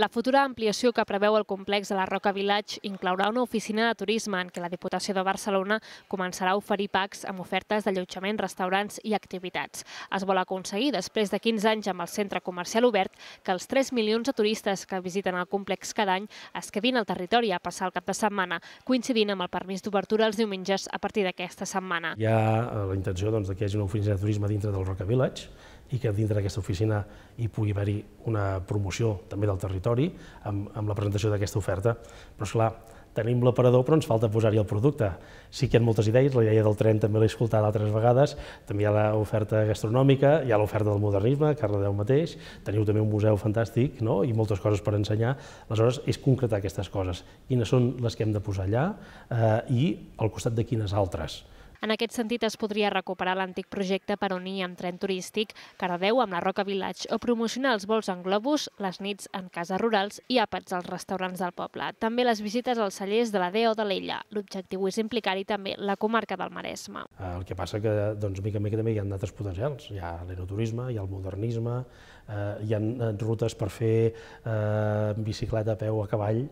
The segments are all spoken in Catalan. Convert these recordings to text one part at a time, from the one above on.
La futura ampliació que preveu el complex de la Roca Village inclourà una oficina de turisme en què la Diputació de Barcelona començarà a oferir packs amb ofertes d'allotjament, restaurants i activitats. Es vol aconseguir, després de 15 anys amb el centre comercial obert, que els 3 milions de turistes que visiten el complex cada any es quedin al territori a passar el cap de setmana, coincidint amb el permís d'obertura els diumenges a partir d'aquesta setmana. Hi ha eh, la intenció doncs, que hi hagi una oficina de turisme dintre del Roca Village, i que dintre d'aquesta oficina hi pugui haver-hi una promoció també del territori amb, amb la presentació d'aquesta oferta. Però, és clar, tenim l'aparador, però ens falta posar-hi el producte. Sí que hi ha moltes idees, la idea del tren també l'he escoltat altres vegades, també hi ha l'oferta gastronòmica, hi ha l'oferta del modernisme, que deu mateix, teniu també un museu fantàstic no? i moltes coses per ensenyar. Aleshores, és concretar aquestes coses. Quines són les que hem de posar allà eh, i al costat de quines altres. En aquest sentit, es podria recuperar l'antic projecte per unir amb tren turístic deu amb la Roca Village o promocionar els vols en globus, les nits en cases rurals i àpats als restaurants del poble. També les visites als cellers de la DO de l'Ella. L'objectiu és implicar-hi també la comarca del Maresme. Eh, el que passa que, doncs, mica en mica també hi ha d'altres potencials. Hi ha l'enoturisme, hi ha el modernisme, eh, hi ha eh, rutes per fer eh, bicicleta a peu a cavall,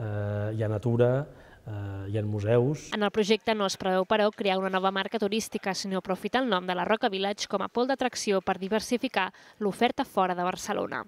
eh, hi ha natura, eh, hi ha museus. En el projecte no es preveu, però, crear una nova marca turística, sinó aprofitar el nom de la Roca Village com a pol d'atracció per diversificar l'oferta fora de Barcelona.